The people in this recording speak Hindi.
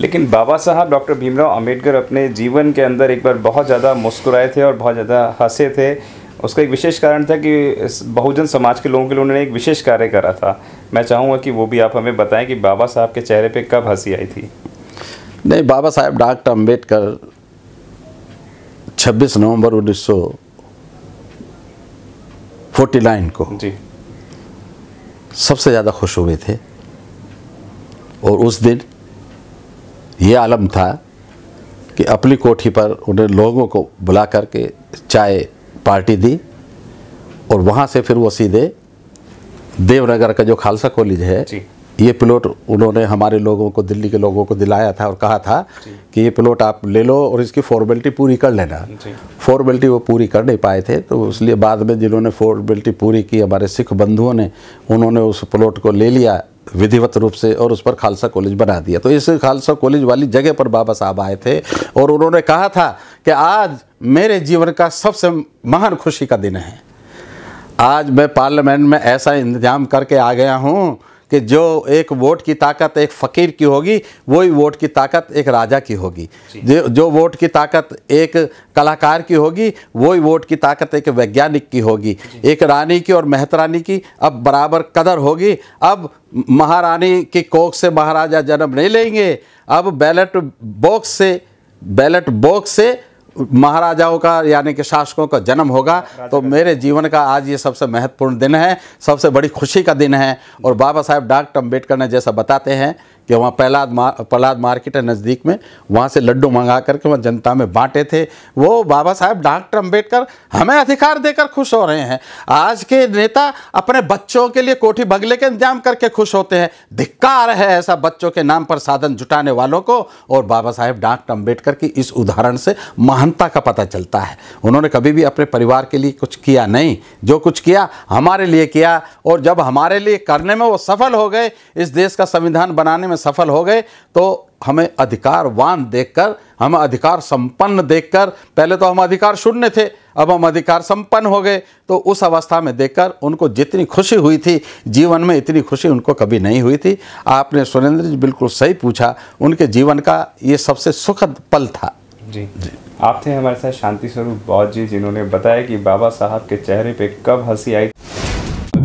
लेकिन बाबा साहब डॉक्टर भीमराव अंबेडकर अपने जीवन के अंदर एक बार बहुत ज़्यादा मुस्कुराए थे और बहुत ज़्यादा हंसे थे उसका एक विशेष कारण था कि बहुजन समाज के लोगों के लिए उन्होंने एक विशेष कार्य करा था मैं चाहूँगा कि वो भी आप हमें बताएं कि बाबा साहब के चेहरे पे कब हंसी आई थी नहीं बाबा साहब डॉक्टर अंबेडकर 26 फोर्टी नाइन को जी सबसे ज़्यादा खुश हुए थे और उस दिन ये आलम था कि अपनी कोठी पर उन्हें लोगों को बुला करके चाय पार्टी दी और वहाँ से फिर वो सीधे देवनगर का जो खालसा कॉलेज है ये प्लॉट उन्होंने हमारे लोगों को दिल्ली के लोगों को दिलाया था और कहा था कि ये प्लॉट आप ले लो और इसकी फॉर्मेलिटी पूरी कर लेना फॉर्मेलिटी वो पूरी कर नहीं पाए थे तो इसलिए बाद में जिन्होंने फॉर्मेलिटी पूरी की हमारे सिख बंधुओं ने उन्होंने उस प्लॉट को ले लिया विधिवत रूप से और उस पर खालसा कॉलेज बना दिया तो इस खालसा कॉलेज वाली जगह पर बाबा साहब आए थे और उन्होंने कहा था कि आज मेरे जीवन का सबसे महान खुशी का दिन है आज मैं पार्लियामेंट में ऐसा इंतजाम करके आ गया हूँ कि जो एक वोट की ताकत एक फ़कीर की होगी वही वोट की ताकत एक राजा की होगी जो जो वोट की ताकत एक कलाकार की होगी वही वोट की ताकत एक वैज्ञानिक की होगी एक रानी की और महतरानी की अब बराबर कदर होगी अब महारानी की कोख से महाराजा जन्म नहीं लेंगे अब बैलेट बॉक्स से बैलेट बॉक्स से महाराजाओं का यानी कि शासकों का जन्म होगा तो मेरे जीवन का आज ये सबसे महत्वपूर्ण दिन है सबसे बड़ी खुशी का दिन है और बाबा साहेब डॉक्टर अम्बेडकर ने जैसा बताते हैं कि वहाँ प्रहलाद मार प्रहलाद मार्केट है नज़दीक में वहाँ से लड्डू मंगा करके वहाँ जनता में बांटे थे वो बाबा साहब डॉक्टर अम्बेडकर हमें अधिकार देकर खुश हो रहे हैं आज के नेता अपने बच्चों के लिए कोठी बगले के इंतजाम करके खुश होते हैं धिक्कार है ऐसा बच्चों के नाम पर साधन जुटाने वालों को और बाबा साहेब डॉक्टर अम्बेडकर की इस उदाहरण से महानता का पता चलता है उन्होंने कभी भी अपने परिवार के लिए कुछ किया नहीं जो कुछ किया हमारे लिए किया और जब हमारे लिए करने में वो सफल हो गए इस देश का संविधान बनाने में सफल हो गए तो हमें अधिकारवान देखकर हम अधिकार संपन्न देखकर पहले तो हम अधिकार शून्य थे अब हम अधिकार संपन्न हो गए तो उस अवस्था में देखकर उनको जितनी खुशी हुई थी जीवन में इतनी खुशी उनको कभी नहीं हुई थी आपने सुरेंद्र जी बिल्कुल सही पूछा उनके जीवन का ये सबसे सुखद पल था जी जी आप थे हमारे साथ शांति स्वरूप बौद्ध जी जिन्होंने बताया कि बाबा साहब के चेहरे पे कब हंसी आई